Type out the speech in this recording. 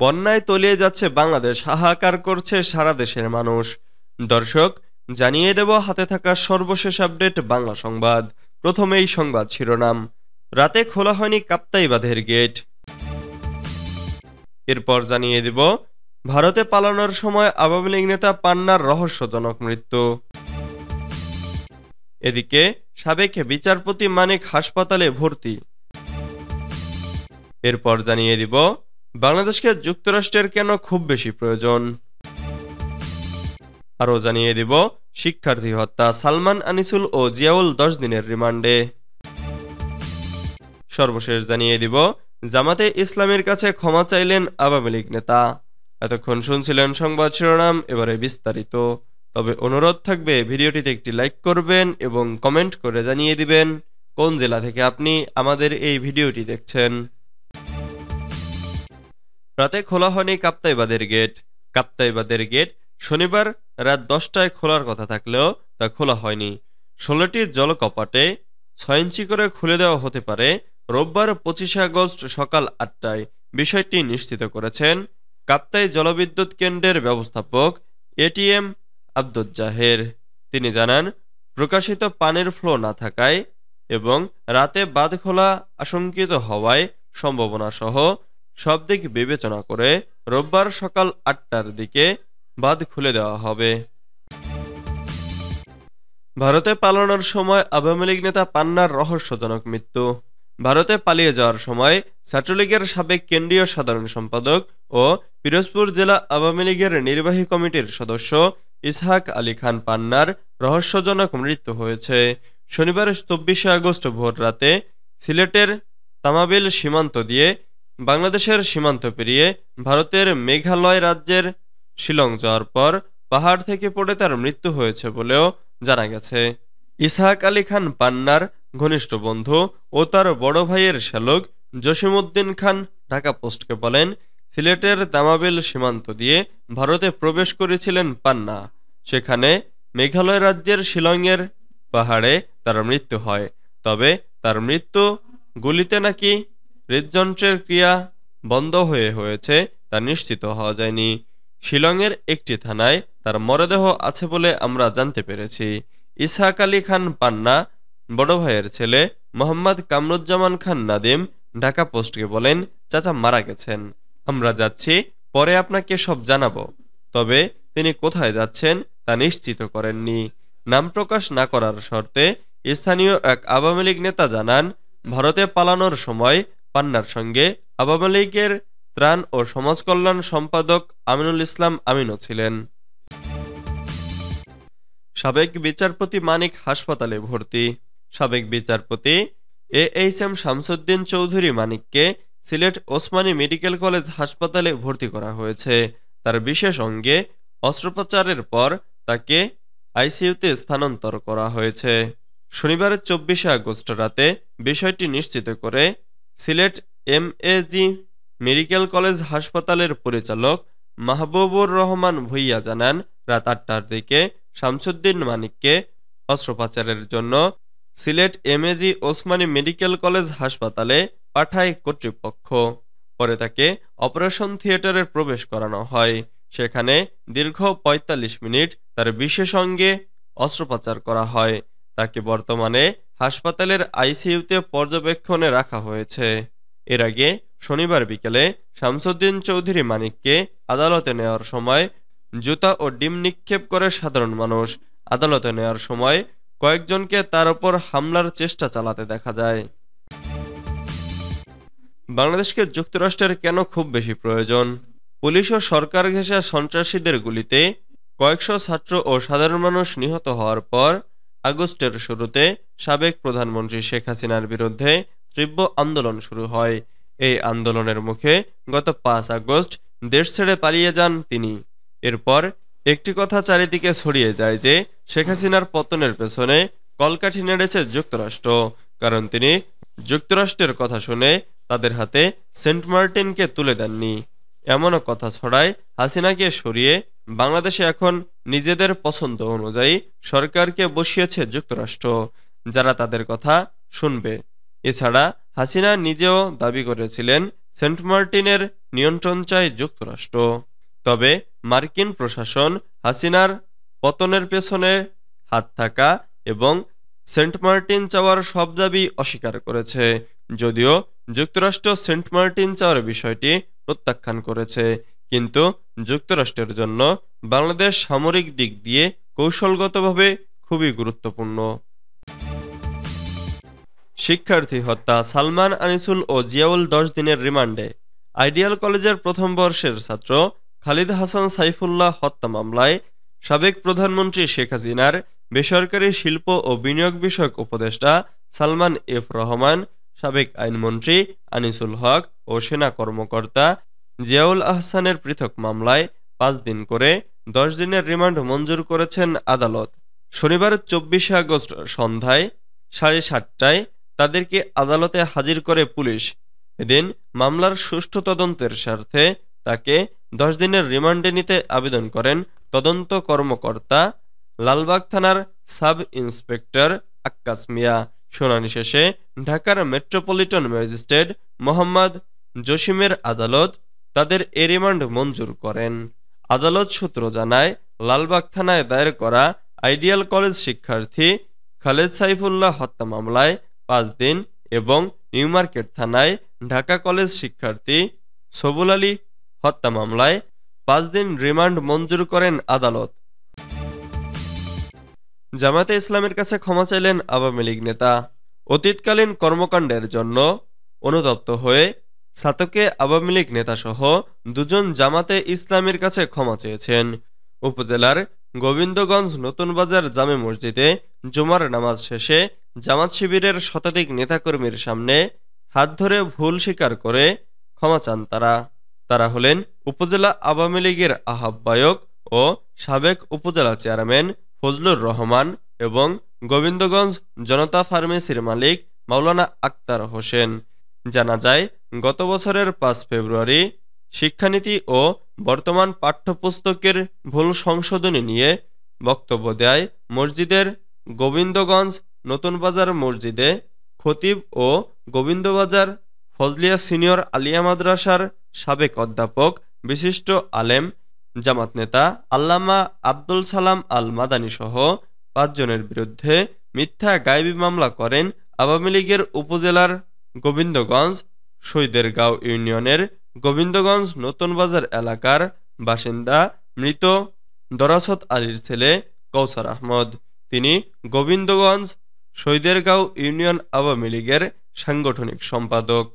বন্যায় তলিয়ে যাচ্ছে বাংলাদেশ হাহাকার করছে সারা দেশের মানুষ দর্শক জানিয়ে দেব হাতে থাকা সর্বশেষ আপডেট বাংলা সংবাদ প্রথমেই সংবাদ শিরোনাম রাতে খোলা হয়নি কাপ্তাই বাঁধের গেট এরপর জানিয়ে দেব ভারতে পালানোর সময় আওয়ামী লীগ নেতা পান্নার রহস্যজনক মৃত্যু এদিকে সাবেক বিচারপতি মানিক হাসপাতালে ভর্তি এরপর জানিয়ে দিব বাংলাদেশকে যুক্তরাষ্ট্রের কেন খুব বেশি প্রয়োজন আরও জানিয়ে দিব শিক্ষার্থী হত্যা সালমান আনিসুল ও জিয়াউল দশ দিনের রিমান্ডে সর্বশেষ জানিয়ে দিব জামাতে ইসলামের কাছে ক্ষমা চাইলেন আওয়ামী লীগ নেতা এতক্ষণ শুনছিলেন সংবাদ শিরোনাম এবারে বিস্তারিত তবে অনুরোধ থাকবে ভিডিওটিতে একটি লাইক করবেন এবং কমেন্ট করে জানিয়ে দিবেন কোন জেলা থেকে আপনি আমাদের এই ভিডিওটি দেখছেন রাতে খোলা হয়নি কাপ্তাইবাদের গেট কাপ্তাইবাদের গেট শনিবার রাত দশটায় খোলার কথা থাকলেও তা খোলা হয়নি ষোলোটি জলকপাটে ছয় ইঞ্চি করে খুলে দেওয়া হতে পারে রোববার পঁচিশে আগস্ট সকাল আটটায় বিষয়টি নিশ্চিত করেছেন কাপ্তাই জলবিদ্যুৎ কেন্দ্রের ব্যবস্থাপক এটিএম আব্দুজ্জাহের তিনি জানান প্রকাশিত পানির ফ্লো না থাকায় এবং রাতে বাঁধ খোলা আশঙ্কিত হওয়ায় সম্ভাবনাসহ সব দিক বিবেচনা করে রোববার সকাল আটটার দিকে বাদ খুলে দেওয়া হবে ভারতে পালানোর সময় আওয়ামী লীগ নেতা পান্নার রহস্যজনক মৃত্যু ভারতে পালিয়ে যাওয়ার সময় ছাত্রলীগের সাবেক কেন্দ্রীয় সাধারণ সম্পাদক ও পিরোজপুর জেলা আওয়ামী লীগের নির্বাহী কমিটির সদস্য ইসহাক আলী খান পান্নার রহস্যজনক মৃত্যু হয়েছে শনিবার চব্বিশে আগস্ট ভোর রাতে সিলেটের তামাবিল সীমান্ত দিয়ে বাংলাদেশের সীমান্ত পেরিয়ে ভারতের মেঘালয় রাজ্যের শিলং যাওয়ার পর পাহাড় থেকে পড়ে তার মৃত্যু হয়েছে বলেও জানা গেছে ইসাহাক আলী খান পান্নার ঘনিষ্ঠ বন্ধু ও তার বড় ভাইয়ের শ্যালক জসিমউদ্দিন খান ঢাকা পোস্টকে বলেন সিলেটের তামাবিল সীমান্ত দিয়ে ভারতে প্রবেশ করেছিলেন পান্না সেখানে মেঘালয় রাজ্যের শিলংয়ের পাহাড়ে তার মৃত্যু হয় তবে তার মৃত্যু গুলিতে নাকি হৃদযন্ত্রের ক্রিয়া বন্ধ হয়ে হয়েছে তা নিশ্চিত হওয়া যায়নি শিলংয়ের একটি থানায় তার মরদেহ আছে বলে আমরা জানতে পেরেছি ইসহাক আলী খান পান্না বড় ভাইয়ের ছেলে মোহাম্মদ কামরুজ্জামান খান নাদিম ঢাকা পোস্টকে বলেন চাচা মারা গেছেন আমরা যাচ্ছি পরে আপনাকে সব জানাবো তবে তিনি কোথায় যাচ্ছেন তা নিশ্চিত করেননি নাম প্রকাশ না করার শর্তে স্থানীয় এক আওয়ামী লীগ নেতা জানান ভারতে পালানোর সময় পান্নার সঙ্গে আওয়ামী লীগের ত্রাণ ও সমাজকল্যাণ সম্পাদক আমিনুল ইসলাম আমিনও ছিলেন সাবেক বিচারপতি মানিক হাসপাতালে ভর্তি সাবেক বিচারপতি A H M Shamsuddin Chowdhury মানিককে সিলেট ওসমানী মেডিকেল কলেজ হাসপাতালে ভর্তি করা হয়েছে তার বিশেষ অঙ্গে অস্ত্রোপচারের পর তাকে আইসিইউতে স্থানান্তর করা হয়েছে শনিবারের চব্বিশে আগস্ট রাতে বিষয়টি নিশ্চিত করে Sylhet M AG medical college হাসপাতালের পরিচালক মাহবুবুর রহমান ভুইয়া জানান রাত আটটার দিকে শামসুদ্দিন মানিককে অস্ত্রোপচারের জন্য Sylhet M G Osmani medical college হাসপাতালে পাঠায় কর্তৃপক্ষ পরে তাকে অপারেশন থিয়েটারে প্রবেশ করানো হয় সেখানে দীর্ঘ ৪৫ মিনিট তার বিশেষ অঙ্গে অস্ত্রোপচার করা হয় তাকে বর্তমানে হাসপাতালের আইসিইউতে পর্যবেক্ষণে রাখা হয়েছে এর আগে শনিবার বিকেলে শামসুদ্দিন চৌধুরী মানিককে আদালতে নেওয়ার সময় জুতা ও ডিম নিক্ষেপ করে সাধারণ মানুষ আদালতে নেওয়ার সময় কয়েকজনকে তার ওপর হামলার চেষ্টা চালাতে দেখা যায় বাংলাদেশকে যুক্তরাষ্ট্রের কেন খুব বেশি প্রয়োজন পুলিশ ও সরকার ঘেঁষা সন্ত্রাসীদের গুলিতে কয়েকশো ছাত্র ও সাধারণ মানুষ নিহত হওয়ার পর আগস্টের শুরুতে সাবেক প্রধানমন্ত্রী শেখ হাসিনার বিরুদ্ধে তীব্র আন্দোলন শুরু হয় এই আন্দোলনের মুখে গত পাঁচ আগস্ট দেশ ছেড়ে পালিয়ে যান তিনি এরপর একটি কথা চারিদিকে ছড়িয়ে যায় যে শেখ হাসিনার পতনের পেছনে কলকাঠি নেড়েছে যুক্তরাষ্ট্র কারণ তিনি যুক্তরাষ্ট্রের কথা শুনে তাদের হাতে সেন্ট মার্টিনকে তুলে দেননি এমনও কথা ছড়ায় হাসিনাকে সরিয়ে বাংলাদেশে এখন নিজেদের পছন্দ অনুযায়ী সরকারকে বসিয়েছে যুক্তরাষ্ট্র যারা তাদের কথা শুনবে এছাড়া হাসিনা নিজেও দাবি করেছিলেন সেন্ট মার্টিনের নিয়ন্ত্রণ চায় যুক্তরাষ্ট্র তবে মার্কিন প্রশাসন হাসিনার পতনের পেছনে হাত থাকা এবং সেন্ট মার্টিন চাওয়ার সব দাবি অস্বীকার করেছে যদিও যুক্তরাষ্ট্র সেন্ট মার্টিন চাওয়ার বিষয়টি প্রত্যাখ্যান করেছে কিন্তু যুক্তরাষ্ট্রের জন্য বাংলাদেশ সামরিক দিক দিয়ে কৌশলগতভাবে খুবই গুরুত্বপূর্ণ শিক্ষার্থী হত্যা সালমান আনিসুল ও জিয়াউল দশ দিনের রিমান্ডে আইডিয়াল কলেজের প্রথম বর্ষের ছাত্র খালিদ হাসান সাইফুল্লাহ হত্যা মামলায় সাবেক প্রধানমন্ত্রী শেখ হাসিনার বেসরকারি শিল্প ও বিনিয়োগ বিষয়ক উপদেষ্টা সালমান এফ রহমান সাবেক আইনমন্ত্রী আনিসুল হক ও সেনা কর্মকর্তা জিয়াউল আহসানের পৃথক মামলায় পাঁচ দিন করে দশ দিনের রিমান্ড মঞ্জুর করেছেন আদালত শনিবার চব্বিশে আগস্ট সন্ধ্যায় সাড়ে সাতটায় তাদেরকে আদালতে হাজির করে পুলিশ এদিন মামলার সুষ্ঠু তদন্তের স্বার্থে তাকে দশ দিনের রিমান্ডে নিতে আবেদন করেন তদন্ত কর্মকর্তা লালবাগ থানার সাব ইন্সপেক্টর আক্কাস মিয়া শুনানি শেষে ঢাকার মেট্রোপলিটন ম্যাজিস্ট্রেট মোহাম্মদ জসিমের আদালত তাদের এ রিমান্ড মঞ্জুর করেন আদালত সূত্র জানায় লালবাগ থানায় দায়ের করা আইডিয়াল কলেজ শিক্ষার্থী খালেদ সাইফুল্লাহ হত্যা মামলায় পাঁচ দিন এবং নিউ মার্কেট থানায় ঢাকা কলেজ শিক্ষার্থী সবুল আলী হত্যা মামলায় পাঁচ দিন রিমান্ড মঞ্জুর করেন আদালত জামাতে ইসলামের কাছে ক্ষমা চাইলেন আওয়ামী লীগ নেতা অতীতকালীন কর্মকাণ্ডের জন্য অনুতপ্ত হয়ে সাতকে আওয়ামী লীগ নেতাসহ দুজন জামাতে ইসলামের কাছে ক্ষমা চেয়েছেন উপজেলার গোবিন্দগঞ্জ নতুন বাজার জামে মসজিদে জুমার নামাজ শেষে জামাত শিবিরের শতাধিক নেতাকর্মীর সামনে হাত ধরে ভুল স্বীকার করে ক্ষমা চান তারা তারা হলেন উপজেলা আওয়ামী লীগের আহ্বায়ক ও সাবেক উপজেলা চেয়ারম্যান ফজলুর রহমান এবং গোবিন্দগঞ্জ জনতা ফার্মেসির মালিক মাওলানা আক্তার হোসেন জানা যায় গত বছরের পাঁচ ফেব্রুয়ারি শিক্ষানীতি ও বর্তমান পাঠ্যপুস্তকের ভুল সংশোধনী নিয়ে বক্তব্য দেয় মসজিদের গোবিন্দগঞ্জ নতুনবাজার মসজিদে খতিব ও গোবিন্দবাজার ফজলিয়া সিনিয়র আলিয়া মাদ্রাসার সাবেক অধ্যাপক বিশিষ্ট আলেম জামাত নেতা আল্লামা আব্দুল সালাম আল মাদানী সহ পাঁচজনের বিরুদ্ধে মিথ্যা গায়েবী মামলা করেন আওয়ামী লীগের উপজেলার গোবিন্দগঞ্জ সৈদেরগাঁও ইউনিয়নের গোবিন্দগঞ্জ নতুন বাজার এলাকার বাসিন্দা মৃত দরাসত আলীর ছেলে কৌসার আহমদ তিনি গোবিন্দগঞ্জ সৈদেরগাঁও ইউনিয়ন আওয়ামী লীগের সাংগঠনিক সম্পাদক